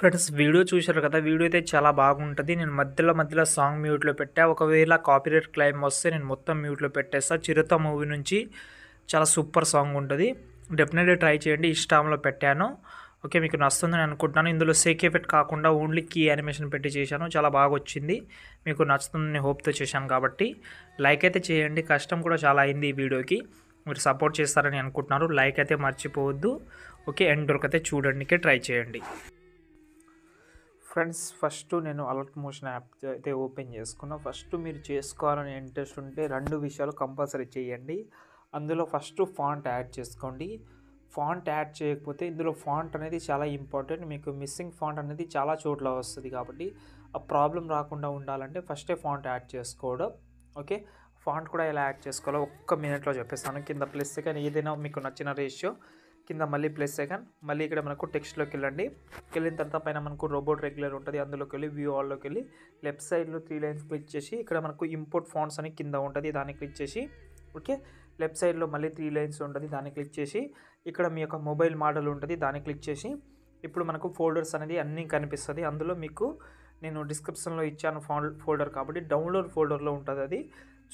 friends video చూశారు కదా video అయితే చాలా బాగుంటుంది నేను మధ్యలో మధ్యలో సాంగ్ మ్యూట్లో పెట్టా ఒకవేళ కాపీరైట్ క్లైమ్ వస్తే నేను మొత్తం మ్యూట్లో పెట్టేస్తా చిరుత మూవీ నుంచి చాలా సూపర్ సాంగ్ ఉంటుంది డెఫినెట్గా ట్రై చేయండి ఇష్టాంలో పెట్టాను ఓకే మీకు నచ్చుతుందని అనుకుంటున్నాను ఇందులో సేక్ ఎఫెక్ట్ కాకుండా ఓన్లీ కీ యానిమేషన్ పెట్టి చేశాను చాలా బాగా వచ్చింది మీకు నచ్చుతుందని హోప్తో చేశాను కాబట్టి లైక్ అయితే చేయండి కష్టం కూడా చాలా అయింది ఈ వీడియోకి మీరు సపోర్ట్ చేస్తారని అనుకుంటున్నారు లైక్ అయితే మర్చిపోవద్దు ఓకే ఎండ్ వరకు అయితే చూడండికే ట్రై చేయండి ఫ్రెండ్స్ ఫస్ట్ నేను అలర్ట్ మోషన్ యాప్ అయితే ఓపెన్ చేసుకున్నా ఫస్ట్ మీరు చేసుకోవాలని ఇంట్రెస్ట్ ఉంటే రెండు విషయాలు కంపల్సరీ చేయండి అందులో ఫస్ట్ ఫాంట్ యాడ్ చేసుకోండి ఫాంట్ యాడ్ చేయకపోతే ఇందులో ఫాంట్ అనేది చాలా ఇంపార్టెంట్ మీకు మిస్సింగ్ ఫాంట్ అనేది చాలా చోట్ల వస్తుంది కాబట్టి ఆ ప్రాబ్లం రాకుండా ఉండాలంటే ఫస్టే ఫాంట్ యాడ్ చేసుకోవడం ఓకే ఫాంట్ కూడా ఎలా యాడ్ చేసుకోవాలో ఒక్క మినిట్లో చెప్పేస్తాను కింద ప్లస్ కానీ ఏదైనా మీకు నచ్చిన రేషియో కింద మళ్ళీ ప్లస్ సెకండ్ మళ్ళీ ఇక్కడ మనకు టెక్స్ట్లోకి వెళ్ళండి వెళ్ళిన తర్వాత పైన మనకు రోబోట్ రెగ్యులర్ ఉంటుంది అందులోకి వెళ్ళి వ్యూ ఆల్లోకి వెళ్ళి లెఫ్ట్ సైడ్లో త్రీ లైన్స్ క్లిక్ చేసి ఇక్కడ మనకు ఇంపోర్ట్ ఫాంట్స్ అని కింద ఉంటుంది దాన్ని క్లిక్ చేసి ఓకే లెఫ్ట్ సైడ్లో మళ్ళీ త్రీ లైన్స్ ఉంటుంది దాన్ని క్లిక్ చేసి ఇక్కడ మీ యొక్క మొబైల్ మోడల్ ఉంటుంది దాన్ని క్లిక్ చేసి ఇప్పుడు మనకు ఫోల్డర్స్ అనేది అన్నీ కనిపిస్తుంది అందులో మీకు నేను డిస్క్రిప్షన్లో ఇచ్చాను ఫోల్డర్ కాబట్టి డౌన్లోడ్ ఫోల్డర్లో ఉంటుంది అది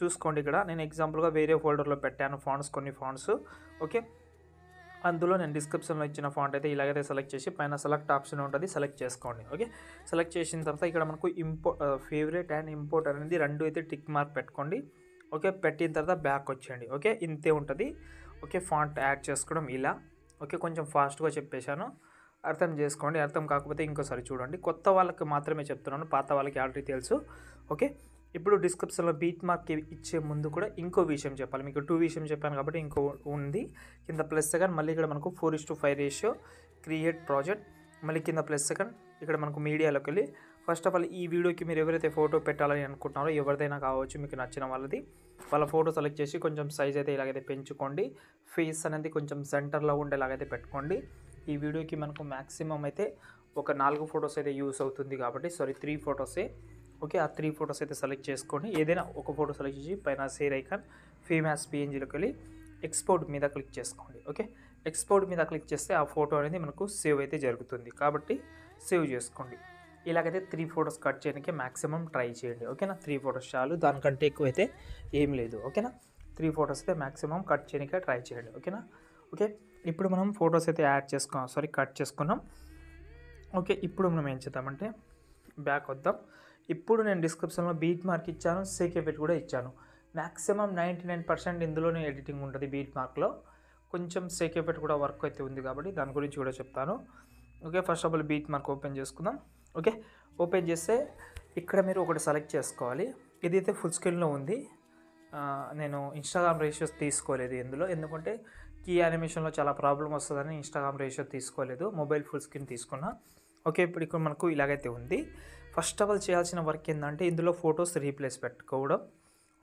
చూసుకోండి ఇక్కడ నేను ఎగ్జాంపుల్గా వేరే ఫోల్డర్లో పెట్టాను ఫాండ్స్ కొన్ని ఫాండ్స్ ఓకే అందులో నేను డిస్క్రిప్షన్లో ఇచ్చిన ఫాంట్ అయితే ఇలాగైతే సెలెక్ట్ చేసి పైన సెలెక్ట్ ఆప్షన్ ఉంటుంది సెలెక్ట్ చేసుకోండి ఓకే సెలెక్ట్ చేసిన తర్వాత ఇక్కడ మనకు ఇంపో ఫేవరెట్ అండ్ ఇంపోర్ట్ అనేది రెండు అయితే టిక్ మార్క్ పెట్టుకోండి ఓకే పెట్టిన తర్వాత బ్యాక్ వచ్చేయండి ఓకే ఇంతే ఉంటుంది ఓకే ఫాంట్ యాడ్ చేసుకోవడం ఇలా ఓకే కొంచెం ఫాస్ట్గా చెప్పేశాను అర్థం చేసుకోండి అర్థం కాకపోతే ఇంకోసారి చూడండి కొత్త వాళ్ళకి మాత్రమే చెప్తున్నాను పాత వాళ్ళకి ఆల్రెడీ తెలుసు ఓకే ఇప్పుడు డిస్క్రిప్షన్లో బీట్ మార్క్ ఇచ్చే ముందు కూడా ఇంకో విషయం చెప్పాలి మీకు టూ విషయం చెప్పాను కాబట్టి ఇంకో ఉంది కింద ప్లస్ సెకండ్ మళ్ళీ ఇక్కడ మనకు four is to five ratio create project మళ్ళీ కింద ప్లస్ సెకండ్ ఇక్కడ మనకు మీడియాలోకి వెళ్ళి ఫస్ట్ ఆఫ్ ఆల్ ఈ వీడియోకి మీరు ఎవరైతే ఫోటో పెట్టాలని అనుకుంటున్నారో ఎవరిదైనా కావచ్చు మీకు నచ్చిన వాళ్ళది వాళ్ళ ఫోటో సెలెక్ట్ చేసి కొంచెం సైజ్ అయితే ఇలాగైతే పెంచుకోండి ఫేస్ అనేది కొంచెం సెంటర్లో ఉండేలాగైతే పెట్టుకోండి ఈ వీడియోకి మనకు మ్యాక్సిమం అయితే ఒక నాలుగు ఫొటోస్ అయితే యూస్ అవుతుంది కాబట్టి సారీ త్రీ ఫొటోసే ఓకే ఆ త్రీ ఫొటోస్ అయితే సెలెక్ట్ చేసుకోండి ఏదైనా ఒక ఫోటో సెలెక్ట్ చేసి పైన సేర్ ఐకాన్ ఫీమాస్ పిఎన్జీలోకి వెళ్ళి ఎక్స్పోర్ట్ మీద క్లిక్ చేసుకోండి ఓకే ఎక్స్పోర్ట్ మీద క్లిక్ చేస్తే ఆ ఫోటో అనేది మనకు సేవ్ అయితే జరుగుతుంది కాబట్టి సేవ్ చేసుకోండి ఇలాగైతే త్రీ ఫొటోస్ కట్ చేయడానికి మ్యాక్సిమం ట్రై చేయండి ఓకేనా త్రీ ఫొటోస్ చాలు దానికంటే ఎక్కువ అయితే ఏం లేదు ఓకేనా త్రీ ఫొటోస్ అయితే మ్యాక్సిమం కట్ చేయడానికి ట్రై చేయండి ఓకేనా ఓకే ఇప్పుడు మనం ఫొటోస్ అయితే యాడ్ చేసుకున్నాం సారీ కట్ చేసుకున్నాం ఓకే ఇప్పుడు మనం ఏం చేద్దామంటే బ్యాక్ వద్దాం ఇప్పుడు నేను డిస్క్రిప్షన్లో బీట్ మార్క్ ఇచ్చాను సేక్ ఎఫెక్ట్ కూడా ఇచ్చాను మ్యాక్సిమం నైంటీ నైన్ పర్సెంట్ ఇందులోనే ఎడిటింగ్ ఉంటుంది బీట్ మార్క్లో కొంచెం సేక్ ఎఫెక్ట్ కూడా వర్క్ అయితే ఉంది కాబట్టి దాని గురించి కూడా చెప్తాను okay first of all beat mark open చేసుకుందాం ఓకే ఓపెన్ చేస్తే ఇక్కడ మీరు ఒకటి సెలెక్ట్ చేసుకోవాలి ఇదైతే ఫుల్ స్క్రీన్లో ఉంది నేను ఇన్స్టాగ్రామ్ రేషియోస్ తీసుకోలేదు ఇందులో ఎందుకంటే కీ యానిమేషన్లో చాలా ప్రాబ్లం వస్తుందని ఇన్స్టాగ్రామ్ రేషియో తీసుకోలేదు మొబైల్ ఫుల్ స్క్రీన్ తీసుకున్నా ఓకే ఇప్పుడు ఇక్కడ మనకు ఇలాగైతే ఉంది ఫస్ట్ ఆఫ్ ఆల్ చేయాల్సిన వర్క్ ఏంటంటే ఇందులో ఫొటోస్ రీప్లేస్ పెట్టుకోవడం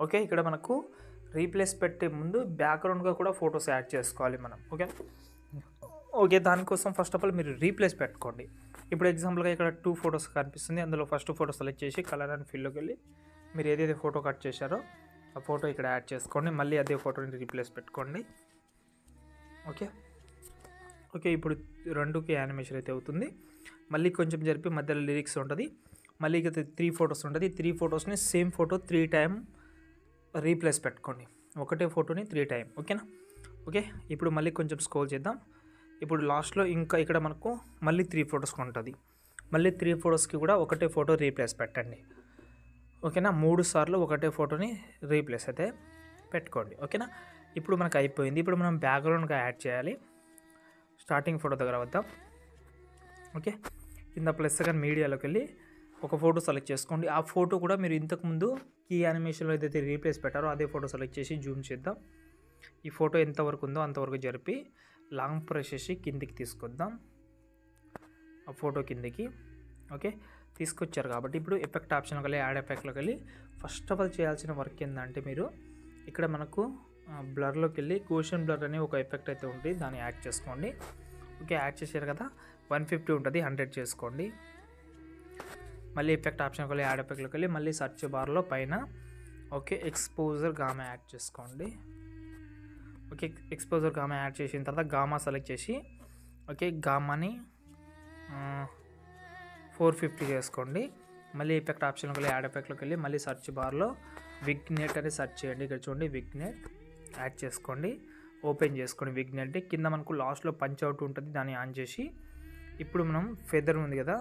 ఓకే ఇక్కడ మనకు రీప్లేస్ పెట్టే ముందు బ్యాక్గ్రౌండ్గా కూడా ఫొటోస్ యాడ్ చేసుకోవాలి మనం ఓకే ఓకే దానికోసం ఫస్ట్ ఆఫ్ ఆల్ మీరు రీప్లేస్ పెట్టుకోండి ఇప్పుడు ఎగ్జాంపుల్గా ఇక్కడ టూ ఫొటోస్ కనిపిస్తుంది అందులో ఫస్ట్ ఫోటో సెలెక్ట్ చేసి కలర్ అండ్ లోకి వెళ్ళి మీరు ఏదైతే ఫోటో కట్ చేశారో ఆ ఫోటో ఇక్కడ యాడ్ చేసుకోండి మళ్ళీ అదే ఫోటోని రీప్లేస్ పెట్టుకోండి ఓకే ఓకే ఇప్పుడు రెండుకి యానిమేషన్ అయితే అవుతుంది మళ్ళీ కొంచెం జరిపి మధ్యలో లిరిక్స్ ఉంటుంది మళ్ళీ ఇక త్రీ ఫొటోస్ ఉంటుంది త్రీ ఫొటోస్ని same photo three time replace పెట్టుకోండి ఒకటే ఫోటోని త్రీ టైం ఓకేనా ఓకే ఇప్పుడు మళ్ళీ కొంచెం స్కోల్ చేద్దాం ఇప్పుడు లాస్ట్లో ఇంకా ఇక్కడ మనకు మళ్ళీ త్రీ ఫొటోస్ ఉంటుంది మళ్ళీ త్రీ ఫొటోస్కి కూడా ఒకటే ఫోటో రీప్లేస్ పెట్టండి ఓకేనా మూడు సార్లు ఒకటే ఫోటోని రీప్లేస్ అయితే పెట్టుకోండి ఓకేనా ఇప్పుడు మనకు అయిపోయింది ఇప్పుడు మనం బ్యాక్గ్రౌండ్గా యాడ్ చేయాలి స్టార్టింగ్ ఫోటో దగ్గర వద్దాం ఓకే కింద ప్లస్ సెకండ్ మీడియాలోకి వెళ్ళి ఒక ఫోటో సెలెక్ట్ చేసుకోండి ఆ ఫోటో కూడా మీరు ఇంతకుముందు కీ యానిమేషన్లో ఏదైతే రీప్లేస్ పెట్టారో అదే ఫోటో సెలెక్ట్ చేసి జూమ్ చేద్దాం ఈ ఫోటో ఎంతవరకు ఉందో అంతవరకు జరిపి లాంగ్ ప్రెస్ చేసి కిందికి తీసుకొద్దాం ఆ ఫోటో కిందికి ఓకే తీసుకొచ్చారు కాబట్టి ఇప్పుడు ఎఫెక్ట్ ఆప్షన్లో కలిగి యాడ్ ఎఫెక్ట్లో కలిగి ఫస్ట్ ఆఫ్ ఆల్ చేయాల్సిన వర్క్ ఏంటంటే మీరు ఇక్కడ మనకు బ్లర్లోకి వెళ్ళి క్వశ్చన్ బ్లర్ అనే ఒక ఎఫెక్ట్ అయితే ఉంటుంది దాన్ని యాడ్ చేసుకోండి ఓకే యాడ్ చేశారు కదా వన్ ఫిఫ్టీ ఉంటుంది హండ్రెడ్ చేసుకోండి మళ్ళీ ఎఫెక్ట్ ఆప్షన్కి వెళ్ళి యాడ్ ఎఫెక్ట్లోకి వెళ్ళి మళ్ళీ సర్చ్ బార్లో పైన ఓకే ఎక్స్పోజర్ గామా యాడ్ చేసుకోండి ఓకే ఎక్స్పోజర్ గామా యాడ్ చేసిన తర్వాత గామా సెలెక్ట్ చేసి ఓకే గామాని ఫోర్ ఫిఫ్టీ చేసుకోండి మళ్ళీ ఎఫెక్ట్ ఆప్షన్కి వెళ్ళి యాడ్ ఎఫెక్ట్లోకి వెళ్ళి మళ్ళీ సర్చ్ బార్లో విగ్నెట్ అని సెర్చ్ చేయండి ఇక్కడ చూడండి విగ్నెట్ యాడ్ చేసుకోండి ఓపెన్ చేసుకోండి విగ్నెట్ కింద మనకు లాస్ట్లో పంచ్ అవుట్ ఉంటుంది దాన్ని ఆన్ చేసి ఇప్పుడు మనం ఫెదర్ ఉంది కదా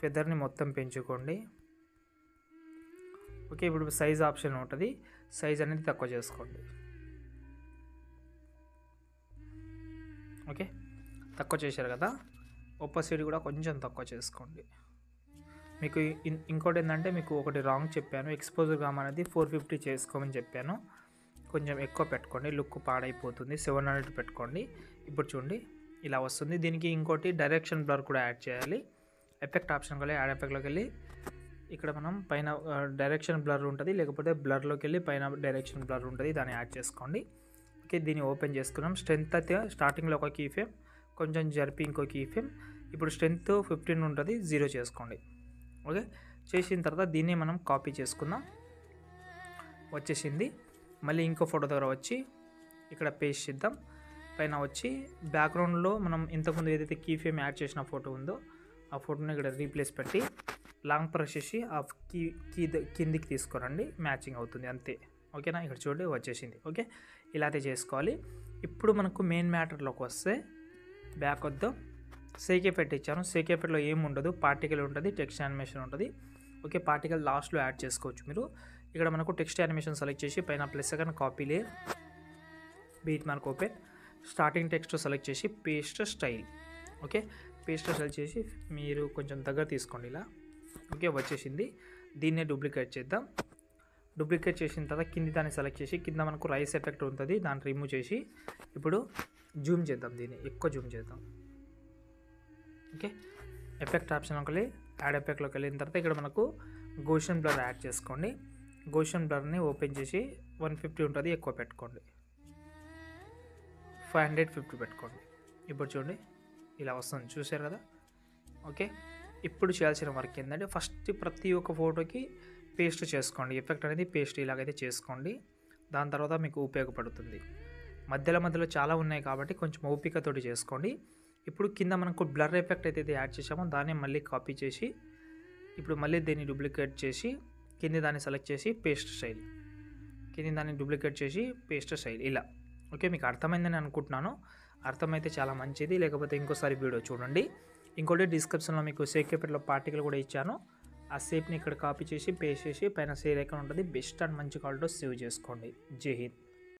ఫెదర్ని మొత్తం పెంచుకోండి ఓకే ఇప్పుడు సైజ్ ఆప్షన్ ఉంటుంది సైజ్ అనేది తక్కువ చేసుకోండి ఓకే తక్కువ చేశారు కదా ఒప్పసైడ్ కూడా కొంచెం తక్కువ చేసుకోండి మీకు ఇంకోటి ఏంటంటే మీకు ఒకటి రాంగ్ చెప్పాను ఎక్స్పోజర్ గామ్ అనేది ఫోర్ ఫిఫ్టీ చేసుకోమని చెప్పాను కొంచెం ఎక్కువ పెట్టుకోండి లుక్ పాడైపోతుంది సెవెన్ హండ్రెడ్ పెట్టుకోండి ఇప్పుడు చూడండి ఇలా వస్తుంది దీనికి ఇంకోటి డైరెక్షన్ బ్లర్ కూడా యాడ్ చేయాలి ఎఫెక్ట్ ఆప్షన్కి వెళ్ళి యాడ్ ఎఫెక్ట్లోకి వెళ్ళి ఇక్కడ మనం పైన డైరెక్షన్ బ్లర్ ఉంటుంది లేకపోతే బ్లర్లోకి వెళ్ళి పైన డైరెక్షన్ బ్లర్ ఉంటుంది దాన్ని యాడ్ చేసుకోండి ఓకే దీన్ని ఓపెన్ చేసుకున్నాం స్ట్రెంత్ అయితే స్టార్టింగ్లో ఒక కీ ఫేమ్ కొంచెం జరిపి ఇంకో కీ ఫేమ్ ఇప్పుడు స్ట్రెంత్ ఫిఫ్టీన్ ఉంటుంది జీరో చేసుకోండి ఓకే చేసిన తర్వాత దీన్ని మనం కాపీ చేసుకుందాం వచ్చేసింది మళ్ళీ ఇంకో ఫోటో దగ్గర వచ్చి ఇక్కడ పేస్ట్ చేద్దాం పైన వచ్చి బ్యాక్గ్రౌండ్లో మనం ఇంతకుముందు ఏదైతే కీ ఫేమ్ యాడ్ చేసిన ఫోటో ఉందో ఆ ఫోటోని ఇక్కడ రీప్లేస్ పెట్టి లాంగ్ ప్రెస్ చేసి ఆ కీ కీ కిందికి తీసుకురండి మ్యాచింగ్ అవుతుంది అంతే ఓకేనా ఇక్కడ చూడండి వచ్చేసింది ఓకే ఇలా అయితే చేసుకోవాలి ఇప్పుడు మనకు మెయిన్ మ్యాటర్లోకి వస్తే బ్యాక్ వద్దాం సేకేపెట్ ఇచ్చాను సేకేపెట్లో ఉండదు పార్టికల్ ఉంటుంది టెక్స్ట్ యానిమేషన్ ఉంటుంది ఓకే పార్టికల్ లాస్ట్లో యాడ్ చేసుకోవచ్చు మీరు ఇక్కడ మనకు టెక్స్ట్ యానిమేషన్ సెలెక్ట్ చేసి పైన plus second copy layer beat mark open starting text select చేసి పేస్ట్ స్టైల్ ఓకే పేస్ట్ సెల్ చేసి మీరు కొంచెం దగ్గర తీసుకోండి ఇలా ఓకే వచ్చేసింది దీన్నే డూప్లికేట్ చేద్దాం డూప్లికేట్ చేసిన తర్వాత కింది దాన్ని సెలెక్ట్ చేసి కింద మనకు రైస్ ఎఫెక్ట్ ఉంటుంది దాన్ని రిమూవ్ చేసి ఇప్పుడు జూమ్ చేద్దాం దీన్ని ఎక్కువ జూమ్ చేద్దాం ఓకే ఎఫెక్ట్ ఆప్షన్ ఒకటి యాడ్ ఎఫెక్ట్లోకి వెళ్ళిన తర్వాత ఇక్కడ మనకు గోషన్ బ్లర్ యాడ్ చేసుకోండి గోషన్ బ్లర్ని ఓపెన్ చేసి వన్ ఫిఫ్టీ ఉంటుంది ఎక్కువ పెట్టుకోండి ఫైవ్ హండ్రెడ్ ఫిఫ్టీ పెట్టుకోండి ఇప్పుడు చూడండి ఇలా వస్తుంది చూసారు కదా ఓకే ఇప్పుడు చేయాల్సిన వర్క్ ఏంటంటే ఫస్ట్ ప్రతి ఒక్క ఫోటోకి పేస్ట్ చేసుకోండి ఎఫెక్ట్ అనేది పేస్ట్ ఇలాగైతే చేసుకోండి దాని తర్వాత మీకు ఉపయోగపడుతుంది మధ్యలో మధ్యలో చాలా ఉన్నాయి కాబట్టి కొంచెం ఓపికతోటి చేసుకోండి ఇప్పుడు కింద మనకు బ్లర్ ఎఫెక్ట్ అయితే యాడ్ చేసామో దాన్ని మళ్ళీ కాపీ చేసి ఇప్పుడు మళ్ళీ దీన్ని డూప్లికేట్ చేసి కింద దాన్ని సెలెక్ట్ చేసి పేస్ట్ స్టైల్ కింద దాన్ని డూప్లికేట్ చేసి పేస్ట్ స్టైల్ ఇలా ఓకే మీకు అర్థమైందని అనుకుంటున్నాను అర్థమైతే చాలా మంచిది లేకపోతే ఇంకోసారి వీడియో చూడండి ఇంకోటి డిస్క్రిప్షన్లో మీకు షేక్ పేపర్లో పార్టికల్ కూడా ఇచ్చాను ఆ సేఫ్ని ఇక్కడ కాపీ చేసి పేస్ట్ చేసి పైన షేర్ ఎక్కడ ఉంటుంది బెస్ట్ అండ్ మంచి కాల్తో సేవ్ చేసుకోండి జై హింద్